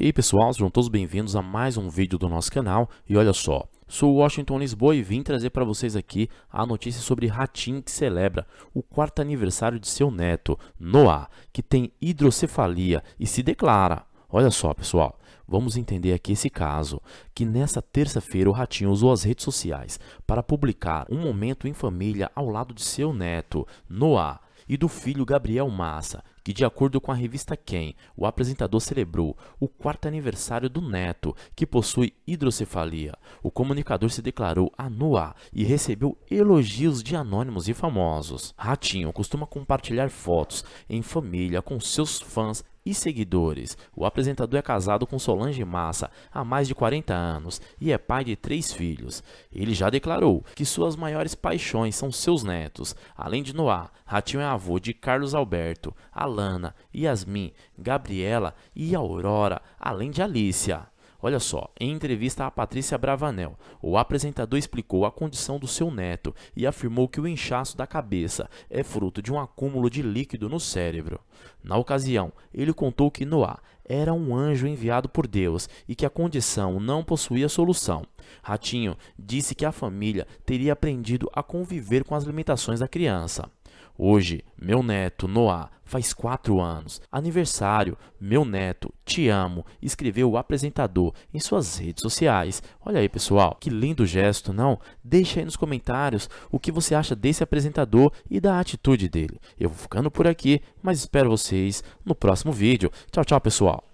E aí pessoal, sejam todos bem-vindos a mais um vídeo do nosso canal e olha só, sou Washington Lisboa e vim trazer para vocês aqui a notícia sobre Ratinho que celebra o quarto aniversário de seu neto, Noah, que tem hidrocefalia e se declara. Olha só pessoal, vamos entender aqui esse caso, que nessa terça-feira o Ratinho usou as redes sociais para publicar um momento em família ao lado de seu neto, Noah, e do filho Gabriel Massa, que, de acordo com a revista Quem, o apresentador celebrou o quarto aniversário do neto, que possui hidrocefalia. O comunicador se declarou a e recebeu elogios de anônimos e famosos. Ratinho costuma compartilhar fotos em família com seus fãs e seguidores. O apresentador é casado com Solange Massa há mais de 40 anos e é pai de três filhos. Ele já declarou que suas maiores paixões são seus netos. Além de Noah, Ratinho é avô de Carlos Alberto, Alana, Yasmin, Gabriela e Aurora, além de Alicia. Olha só, em entrevista a Patrícia Bravanel, o apresentador explicou a condição do seu neto e afirmou que o inchaço da cabeça é fruto de um acúmulo de líquido no cérebro. Na ocasião, ele contou que Noah era um anjo enviado por Deus e que a condição não possuía solução. Ratinho disse que a família teria aprendido a conviver com as limitações da criança. Hoje, meu neto Noah faz 4 anos. Aniversário, meu neto, te amo, escreveu o apresentador em suas redes sociais. Olha aí, pessoal, que lindo gesto, não? Deixa aí nos comentários o que você acha desse apresentador e da atitude dele. Eu vou ficando por aqui, mas espero vocês no próximo vídeo. Tchau, tchau, pessoal.